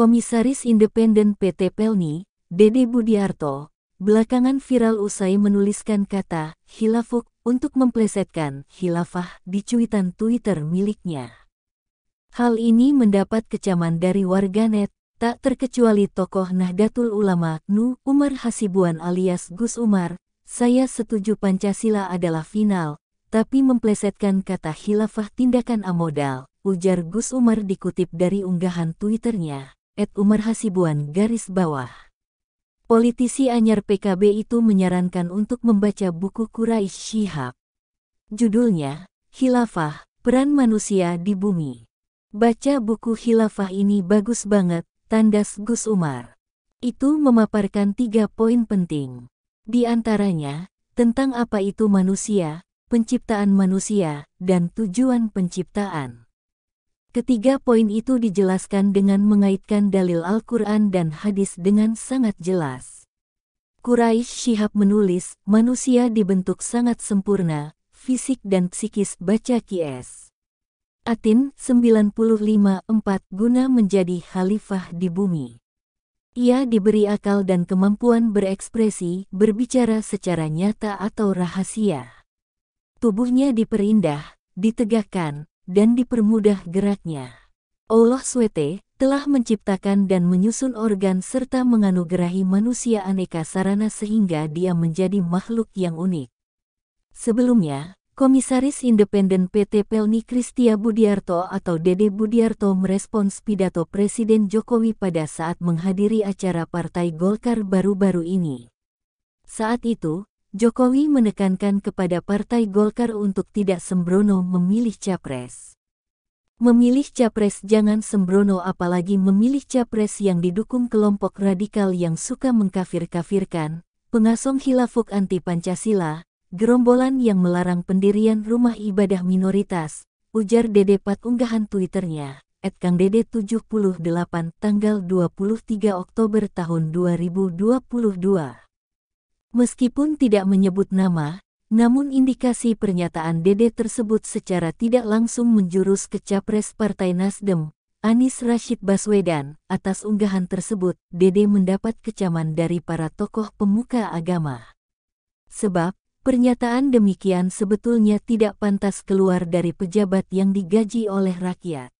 Komisaris Independen PT Pelni, Dede Budiarto, belakangan viral usai menuliskan kata hilafuk untuk memplesetkan hilafah di cuitan Twitter miliknya. Hal ini mendapat kecaman dari warganet, tak terkecuali tokoh Nahdlatul Ulama Nu Umar Hasibuan alias Gus Umar, saya setuju Pancasila adalah final, tapi memplesetkan kata hilafah tindakan amodal, ujar Gus Umar dikutip dari unggahan Twitternya at Umar Hasibuan garis bawah. Politisi anyar PKB itu menyarankan untuk membaca buku Quraisy Shihab. Judulnya, Khilafah, Peran Manusia di Bumi. Baca buku Khilafah ini bagus banget, tandas Gus Umar. Itu memaparkan tiga poin penting. Di antaranya, tentang apa itu manusia, penciptaan manusia, dan tujuan penciptaan. Ketiga poin itu dijelaskan dengan mengaitkan dalil Al-Quran dan hadis dengan sangat jelas. Quraisy Syihab menulis, manusia dibentuk sangat sempurna, fisik dan psikis baca Qs. Atin 95.4 guna menjadi khalifah di bumi. Ia diberi akal dan kemampuan berekspresi, berbicara secara nyata atau rahasia. Tubuhnya diperindah, ditegakkan, dan dipermudah geraknya. Allah Swt telah menciptakan dan menyusun organ serta menganugerahi manusia aneka sarana sehingga dia menjadi makhluk yang unik. Sebelumnya, Komisaris Independen PT Pelni Kristia Budiarto atau Dede Budiarto merespons pidato Presiden Jokowi pada saat menghadiri acara Partai Golkar baru-baru ini. Saat itu, Jokowi menekankan kepada Partai Golkar untuk tidak sembrono memilih capres. Memilih capres jangan sembrono apalagi memilih capres yang didukung kelompok radikal yang suka mengkafir-kafirkan, pengasong khilafuk anti-Pancasila, gerombolan yang melarang pendirian rumah ibadah minoritas, ujar Dede Pat unggahan Twitternya, at Kang Dede 78 tanggal 23 Oktober tahun 2022. Meskipun tidak menyebut nama, namun indikasi pernyataan Dede tersebut secara tidak langsung menjurus ke Capres Partai Nasdem, Anis Rashid Baswedan. Atas unggahan tersebut, Dede mendapat kecaman dari para tokoh pemuka agama. Sebab, pernyataan demikian sebetulnya tidak pantas keluar dari pejabat yang digaji oleh rakyat.